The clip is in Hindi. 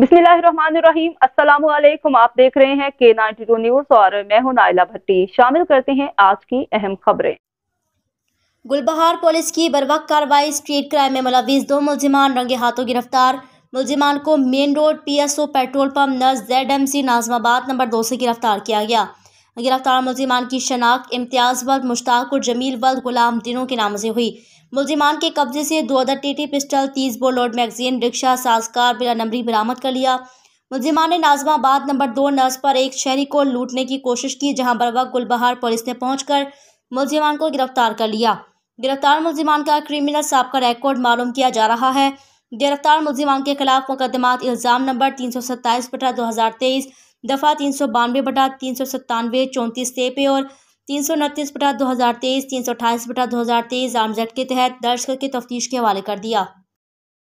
बिस्मिल्लाहिर्रहमानिर्रहीम अस्सलाम वालेकुम आप देख रहे हैं के नाइनटी टू न्यूज और मैं हूं नाइला भट्टी शामिल करते हैं आज की अहम खबरें गुलबहार पुलिस की बरवक कार्रवाई स्ट्रीट क्राइम में मुलविस दो मुलजिमान रंगे हाथों गिरफ्तार मुलजिमान को main road PSO petrol pump नर्स Z M C Nazimabad number दो से गिरफ्तार किया गया गिरफ्तार मुलजिमान की शनाख्त इम्तियाज़ वल्द मुश्ताक और जमील वल्द गुलाम दिनों के नाम से हुई मुलजिमान के कब्जे से दो अदर टी पिस्टल तीस बोर लोड मैगजीन रिक्शा साजकार बिला नंबरी बरामद कर लिया मुलजिमान ने नाजमाबाद नंबर दो नर्स पर एक शहरी को लूटने की कोशिश की जहां बरवा गुलबहार पुलिस ने पहुंचकर मुलजिमान को गिरफ्तार कर लिया गिरफ्तार मुलजिमान का क्रिमिनल सबका रिकॉर्ड मालूम किया जा रहा है गिरफ्तार मुलजिमान के खिलाफ मुकदमा इल्ज़ाम नंबर तीन सौ सत्ताईस बटा दो हज़ार तेईस दफ़ा तीन सौ बानवे बटा तीन सौ सत्तानवे चौंतीस ते पे और तीन सौ उनतीस बटा दो हज़ार तेईस तीन सौ अट्ठाईस बटा दो हज़ार तेईस आर्म्स के तहत दर्ज करके तफ्तीश के हवाले कर दिया